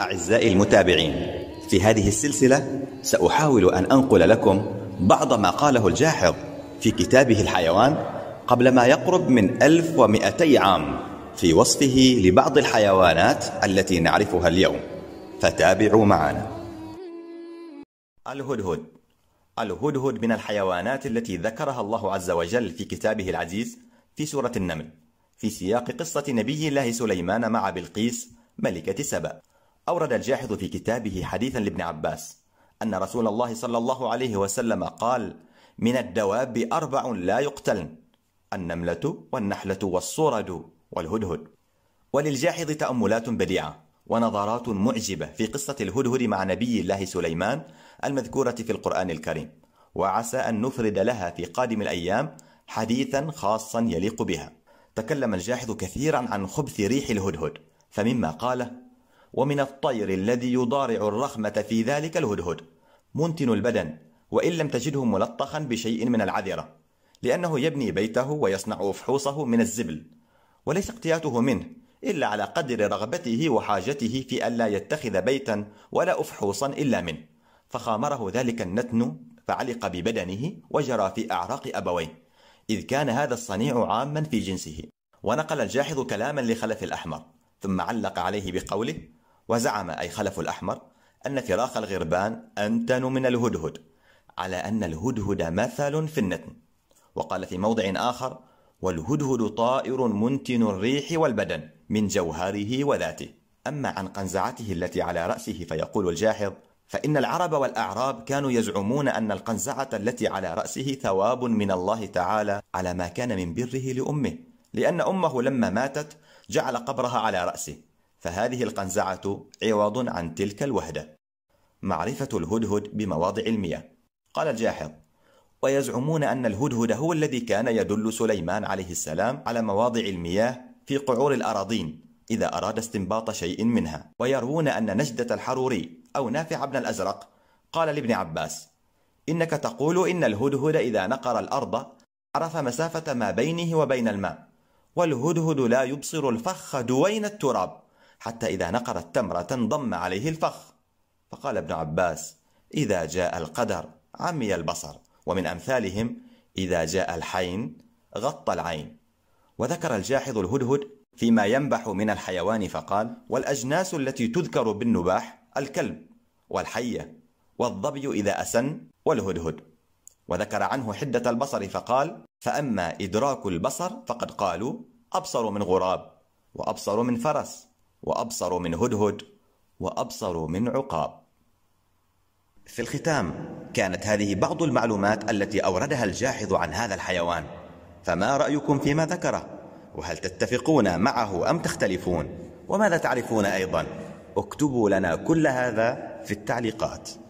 أعزائي المتابعين في هذه السلسلة سأحاول أن أنقل لكم بعض ما قاله الجاحظ في كتابه الحيوان قبل ما يقرب من 1200 عام في وصفه لبعض الحيوانات التي نعرفها اليوم فتابعوا معنا الهدهد الهدهد من الحيوانات التي ذكرها الله عز وجل في كتابه العزيز في سورة النمل في سياق قصة نبي الله سليمان مع بلقيس ملكة سبأ أورد الجاحظ في كتابه حديثا لابن عباس أن رسول الله صلى الله عليه وسلم قال من الدواب أربع لا يقتلن النملة والنحلة والصورد والهدهد وللجاحظ تأملات بديعة ونظرات معجبة في قصة الهدهد مع نبي الله سليمان المذكورة في القرآن الكريم وعسى أن نفرد لها في قادم الأيام حديثا خاصا يليق بها تكلم الجاحظ كثيرا عن خبث ريح الهدهد فمما قاله ومن الطير الذي يضارع الرخمة في ذلك الهدهد منتن البدن وإن لم تجده ملطخا بشيء من العذرة لأنه يبني بيته ويصنع فحوصه من الزبل وليس اقتياته منه إلا على قدر رغبته وحاجته في ألا يتخذ بيتا ولا أفحوصا إلا منه فخامره ذلك النتن فعلق ببدنه وجرى في أعراق أبويه إذ كان هذا الصنيع عاما في جنسه ونقل الجاحظ كلاما لخلف الأحمر ثم علق عليه بقوله وزعم أي خلف الأحمر أن فراخ الغربان أنتن من الهدهد على أن الهدهد مثل في النتن وقال في موضع آخر والهدهد طائر منتن الريح والبدن من جوهره وذاته أما عن قنزعته التي على رأسه فيقول الجاحظ فإن العرب والأعراب كانوا يزعمون أن القنزعة التي على رأسه ثواب من الله تعالى على ما كان من بره لأمه لأن أمه لما ماتت جعل قبرها على رأسه فهذه القنزعة عوض عن تلك الوهدة معرفة الهدهد بمواضع المياه قال الجاحظ ويزعمون أن الهدهد هو الذي كان يدل سليمان عليه السلام على مواضع المياه في قعور الأراضين إذا أراد استنباط شيء منها ويروون أن نجدة الحروري أو نافع بن الأزرق قال لابن عباس إنك تقول إن الهدهد إذا نقر الأرض عرف مسافة ما بينه وبين الماء والهدهد لا يبصر الفخ دوين التراب حتى إذا نقر التمرة تنضم عليه الفخ فقال ابن عباس إذا جاء القدر عمي البصر ومن أمثالهم إذا جاء الحين غطى العين وذكر الجاحظ الهدهد فيما ينبح من الحيوان فقال والأجناس التي تذكر بالنباح الكلب والحية والظبي إذا أسن والهدهد وذكر عنه حدة البصر فقال فأما إدراك البصر فقد قالوا أبصر من غراب وأبصر من فرس وأبصر من هدهد وأبصر من عقاب في الختام كانت هذه بعض المعلومات التي أوردها الجاحظ عن هذا الحيوان فما رأيكم فيما ذكره؟ وهل تتفقون معه أم تختلفون؟ وماذا تعرفون أيضا؟ اكتبوا لنا كل هذا في التعليقات